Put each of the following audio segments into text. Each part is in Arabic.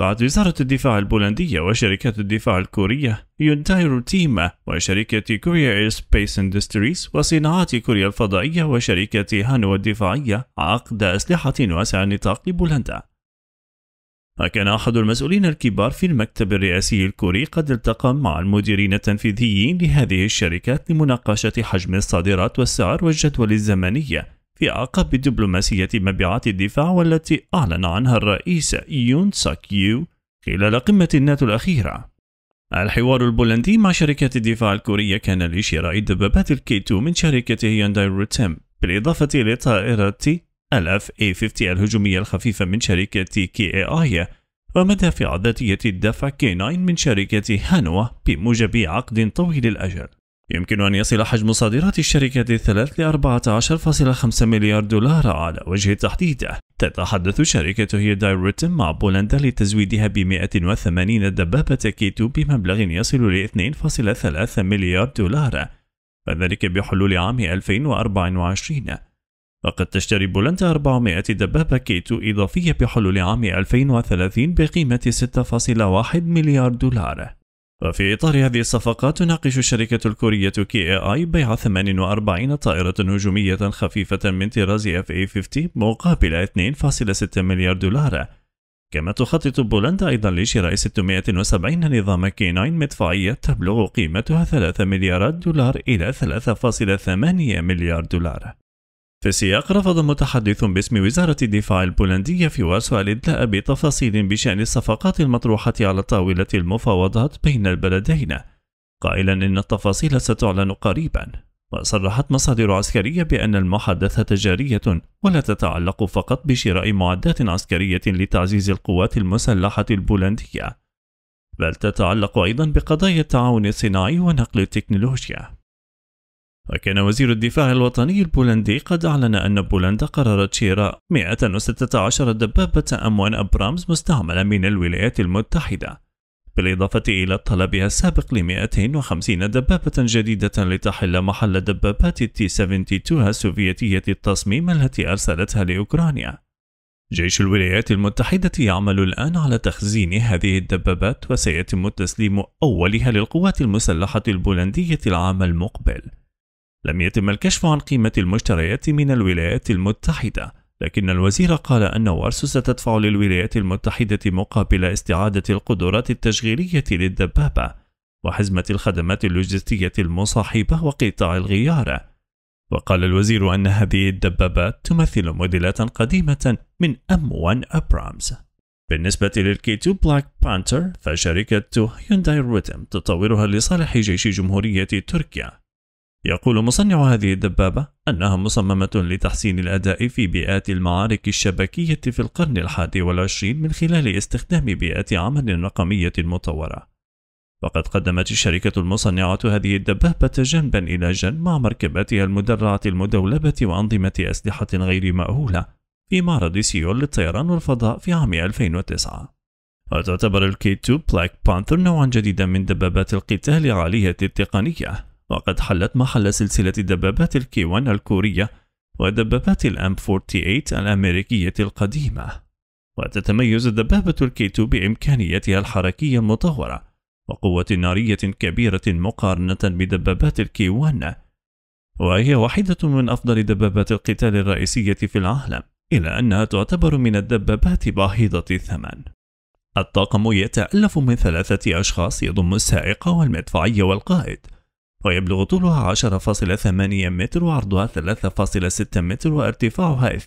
وقعت وزارة الدفاع البولندية وشركات الدفاع الكورية يونتايرو تيما وشركة كوريا إير سبيس اندستريز وصناعات كوريا الفضائية وشركة هانو الدفاعية عقد أسلحة واسع النطاق لبولندا وكان أحد المسؤولين الكبار في المكتب الرئاسي الكوري قد التقى مع المديرين التنفيذيين لهذه الشركات لمناقشة حجم الصادرات والسعر والجدول الزمنية في أعقاب دبلوماسية مبيعات الدفاع والتي أعلن عنها الرئيس يون ساك يو خلال قمة الناتو الأخيرة. الحوار البولندي مع شركة الدفاع الكورية كان لشراء دبابات الكيتو من شركة هيونداي روتيم بالإضافة لطائرة الاف اي 50 الهجومية الخفيفة من شركة كي اي اي ومدافع ذاتية الدفع كي 9 من شركة هانوا بموجب عقد طويل الأجل يمكن أن يصل حجم صادرات الشركة الثلاث ل 14.5 مليار دولار على وجه التحديد تتحدث شركة هي ريتم مع بولندا لتزويدها ب 180 دبابة كيتو بمبلغ يصل ل 2.3 مليار دولار وذلك بحلول عام 2024 فقد تشتري بولندا 400 دبابة كيتو إضافية بحلول عام 2030 بقيمة 6.1 مليار دولار وفي إطار هذه الصفقات تناقش الشركة الكورية كي آي بيع 48 طائرة هجومية خفيفة من طراز اف اي 50 مقابل 2.6 مليار دولار كما تخطط بولندا أيضا لشراء 670 نظام كي 9 مدفعية تبلغ قيمتها 3 مليارات دولار إلى 3.8 مليار دولار في السياق رفض متحدث باسم وزارة الدفاع البولندية في واسو الإدلاء بتفاصيل بشأن الصفقات المطروحة على طاولة المفاوضات بين البلدين قائلا إن التفاصيل ستعلن قريبا وصرحت مصادر عسكرية بأن المحادثة تجارية ولا تتعلق فقط بشراء معدات عسكرية لتعزيز القوات المسلحة البولندية بل تتعلق أيضا بقضايا التعاون الصناعي ونقل التكنولوجيا وكان وزير الدفاع الوطني البولندي قد أعلن أن بولندا قررت شراء 116 دبابة أموان أبرامز مستعملة من الولايات المتحدة بالإضافة إلى طلبها السابق ل 250 دبابة جديدة لتحل محل دبابات التي 72 السوفيتية التصميم التي أرسلتها لأوكرانيا. جيش الولايات المتحدة يعمل الآن على تخزين هذه الدبابات وسيتم تسليم أولها للقوات المسلحة البولندية العام المقبل. لم يتم الكشف عن قيمة المشتريات من الولايات المتحدة، لكن الوزير قال أن وارسو ستدفع للولايات المتحدة مقابل استعادة القدرات التشغيلية للدبابة، وحزمة الخدمات اللوجستية المصاحبة وقطاع الغيار. وقال الوزير أن هذه الدبابات تمثل موديلات قديمة من M1 أبرامز. بالنسبة للكي 2 بلاك بانتر فشركة هيونداي روتم تطورها لصالح جيش جمهورية تركيا يقول مصنع هذه الدبابة أنها مصممة لتحسين الأداء في بيئات المعارك الشبكية في القرن الحادي والعشرين من خلال استخدام بيئات عمل رقمية مطورة. وقد قدمت الشركة المصنعة هذه الدبابة جنبا إلى جنب مع مركباتها المدرعة المدولبة وأنظمة أسلحة غير مأهولة في معرض سيول للطيران والفضاء في عام 2009 وتعتبر الكي 2 بلاك بانثر نوعا جديدا من دبابات القتال عالية التقنية وقد حلت محل سلسلة دبابات الكيوان الكورية ودبابات الام 48 الأمريكية القديمة وتتميز دبابة الكيتو بإمكانيتها الحركية المطورة وقوة نارية كبيرة مقارنة بدبابات الكيوان وهي واحدة من أفضل دبابات القتال الرئيسية في العالم إلا أنها تعتبر من الدبابات باهظة الثمن الطاقم يتألف من ثلاثة أشخاص يضم السائق والمدفعي والقائد ويبلغ طولها 10.8 متر وعرضها 3.6 متر وارتفاعها 2.4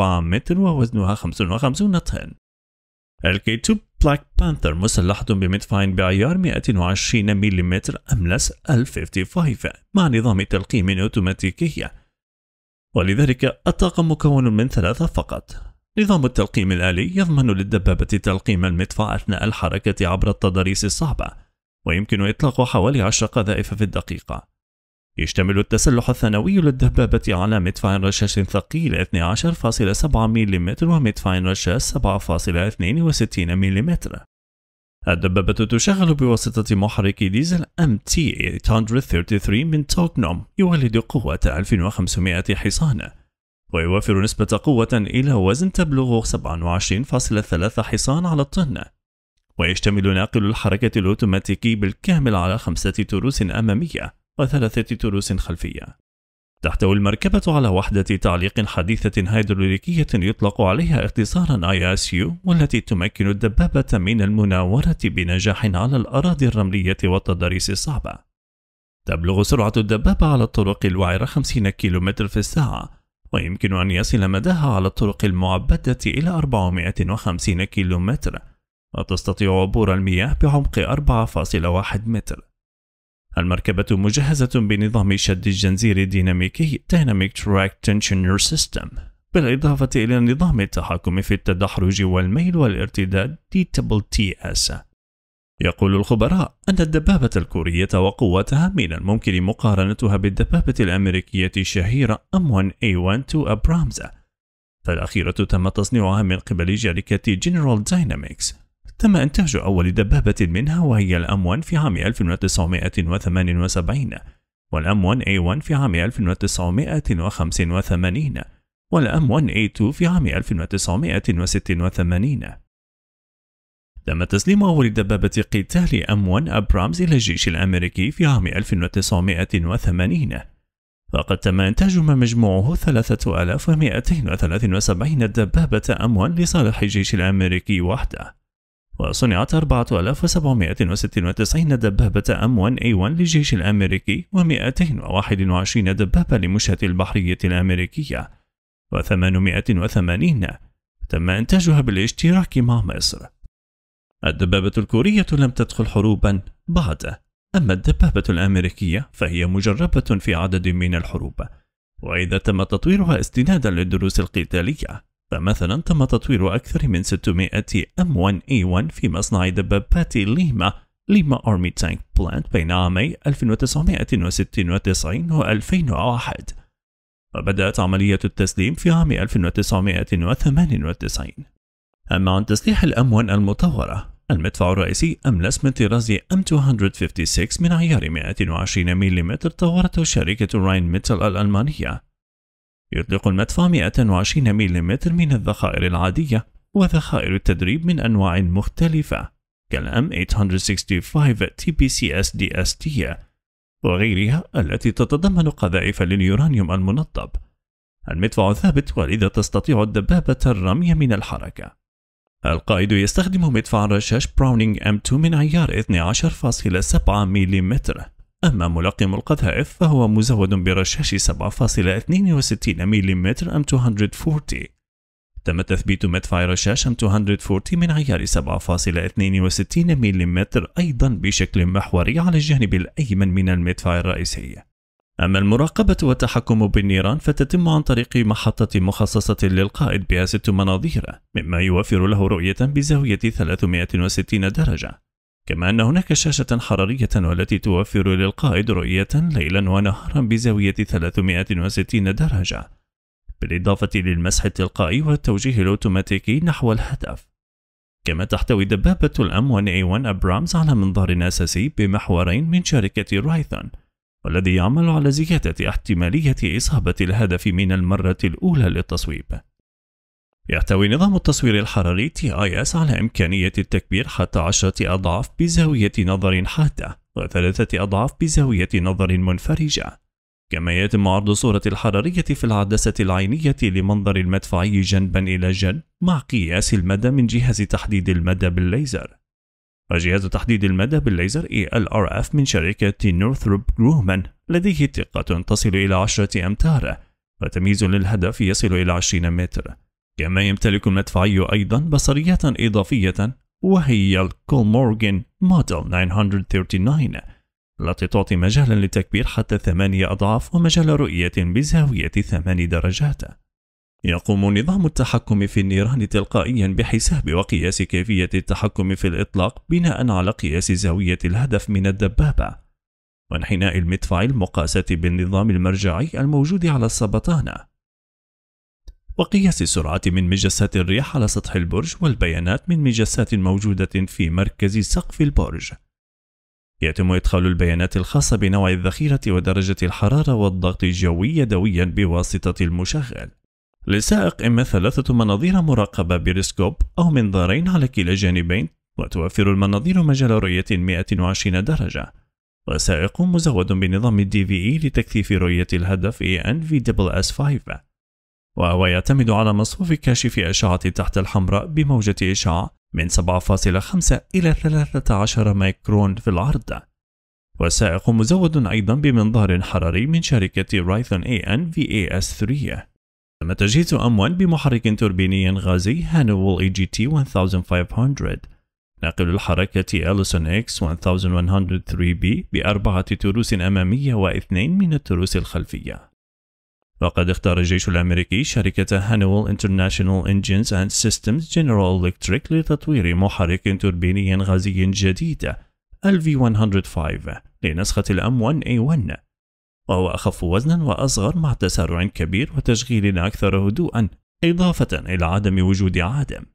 متر ووزنها 55 طن. الكيتوب بلاك بانثر مسلحة بمدفعين بعيار 120 ملم أملس 1055 مع نظام تلقيم أوتوماتيكي ولذلك الطاقم مكون من ثلاثة فقط نظام التلقيم الآلي يضمن للدبابة تلقيم المدفع أثناء الحركة عبر التضاريس الصعبة ويمكن إطلاق حوالي عشر قذائف في الدقيقة يشتمل التسلح الثانوي للدبابة على مدفع رشاش ثقيل 12.7 ملم ومدفع رشاش 7.62 ملم الدبابة تشغل بواسطة محرك ديزل MT-833 من توكنوم يولد قوة 1500 حصان ويوفر نسبة قوة إلى وزن تبلغ 27.3 حصان على الطن ويشتمل ناقل الحركة الأوتوماتيكي بالكامل على خمسة تروس أمامية وثلاثة تروس خلفية. تحتوي المركبة على وحدة تعليق حديثة هيدروليكية يطلق عليها اختصارا ISU والتي تمكن الدبابة من المناورة بنجاح على الأراضي الرملية والتضاريس الصعبة. تبلغ سرعة الدبابة على الطرق الوعرة 50 كم في الساعة ويمكن أن يصل مداها على الطرق المعبدة إلى 450 كيلومتر وتستطيع عبور المياه بعمق 4.1 متر المركبة مجهزة بنظام شد الجنزير الديناميكي Dynamic Track Tensioner System بالإضافة إلى نظام التحكم في التدحرج والميل والارتداد DTS يقول الخبراء أن الدبابة الكورية وقوتها من الممكن مقارنتها بالدبابة الأمريكية الشهيرة M1A12 أبرامز فالأخيرة تم تصنيعها من قبل شركة جنرال داينامكس تم إنتاج أول دبابة منها وهي الأم 1 في عام 1978 والأم 1 A 1 في عام 1985 والأم 1 A 2 في عام 1986 تم تسليم أول دبابة قتال أم 1 أبرامز إلى الجيش الأمريكي في عام 1980 وقد تم إنتاج ما مجموعه 3273 دبابة أم 1 لصالح الجيش الأمريكي وحده وصنعت 4796 دبابة M1A1 للجيش الأمريكي و221 دبابة لمشاة البحرية الأمريكية و880 تم إنتاجها بالاشتراك مع مصر الدبابة الكورية لم تدخل حروبا بعد أما الدبابة الأمريكية فهي مجربة في عدد من الحروب وإذا تم تطويرها استنادا للدروس القتالية فمثلا تم تطوير أكثر من 600 M1A1 e في مصنع دبابات ليما ليما أرمي تانك بلانت بين عامي 1996 و 2001 وبدأت عملية التسليم في عام 1998 أما عن تسليح الأموان المطورة المدفع الرئيسي أملس من طراز M256 من عيار 120 ملم طورته شركة راين ميتال الألمانية يطلق المدفع 120 ملم من الذخائر العادية وذخائر التدريب من أنواع مختلفة m 865 TPCS DST وغيرها التي تتضمن قذائف لليورانيوم المنطب المدفع ثابت ولذا تستطيع الدبابة الرمي من الحركة القائد يستخدم مدفع رشاش براونينج M2 من عيار 12.7 ملم أما ملقم القذائف فهو مزود برشاش 7.62 ملم أم 240 تم تثبيت مدفع رشاش أم 240 من عيار 7.62 ملم أيضا بشكل محوري على الجانب الأيمن من المدفع الرئيسي أما المراقبة والتحكم بالنيران فتتم عن طريق محطة مخصصة للقائد بها ست مناظير مما يوفر له رؤية بزاوية 360 درجة كما أن هناك شاشة حرارية والتي توفر للقائد رؤية ليلا ونهارا بزاوية 360 درجة بالإضافة للمسح التلقائي والتوجيه الأوتوماتيكي نحو الهدف كما تحتوي دبابة الأم 1A1 أبرامز على منظار أساسي بمحورين من شركة رايثون والذي يعمل على زيادة احتمالية إصابة الهدف من المرة الأولى للتصويب يحتوي نظام التصوير الحراري TIS على إمكانية التكبير حتى عشرة أضعاف بزاوية نظر حادة وثلاثة أضعاف بزاوية نظر منفرجة كما يتم عرض صورة الحرارية في العدسة العينية لمنظر المدفعي جنبا إلى جنب مع قياس المدى من جهاز تحديد المدى بالليزر وجهاز تحديد المدى بالليزر ELRF من شركة نورثروب جرومان لديه دقة تصل إلى عشرة أمتار وتمييز للهدف يصل إلى عشرين متر كما يمتلك المدفعي أيضا بصريات إضافية وهي الكولمورغن موديل 939 التي تعطي مجالا للتكبير حتى ثمانية أضعاف ومجال رؤية بزاوية ثمان درجات يقوم نظام التحكم في النيران تلقائيا بحساب وقياس كيفية التحكم في الإطلاق بناء على قياس زاوية الهدف من الدبابة وانحناء المدفع المقاسة بالنظام المرجعي الموجود على السبطانة وقياس السرعة من مجسات الريح على سطح البرج والبيانات من مجسات موجودة في مركز سقف البرج. يتم إدخال البيانات الخاصة بنوع الذخيرة ودرجة الحرارة والضغط الجوي يدويا بواسطة المشغل. للسائق إما ثلاثة مناظير مراقبة بريسكوب أو منظارين على كلا الجانبين وتوفر المناظير مجال رؤية 120 درجة وسائق مزود بنظام DVE في اي لتكثيف رؤية الهدف ANVSS5 وهو يعتمد على مصفوف كاشف أشعة تحت الحمراء بموجة إشعاع من 7.5 إلى 13 ميكرون في العرض والسائق مزود أيضا بمنظار حراري من شركة رايثون ان اي اس 3 تم تجهيز أموال بمحرك توربيني غازي هانوول اي جي تي 1500 ناقل الحركة أليسون اكس 1103 بي بأربعة تروس أمامية واثنين من التروس الخلفية وقد اختار الجيش الأمريكي شركة هانويل انترناشنال انجينز اند سيستمز جنرال إلكتريك لتطوير محرك توربيني غازي جديد LV-105 لنسخة الأم 1A1 وهو أخف وزنا وأصغر مع تسارع كبير وتشغيل أكثر هدوءا إضافة إلى عدم وجود عادم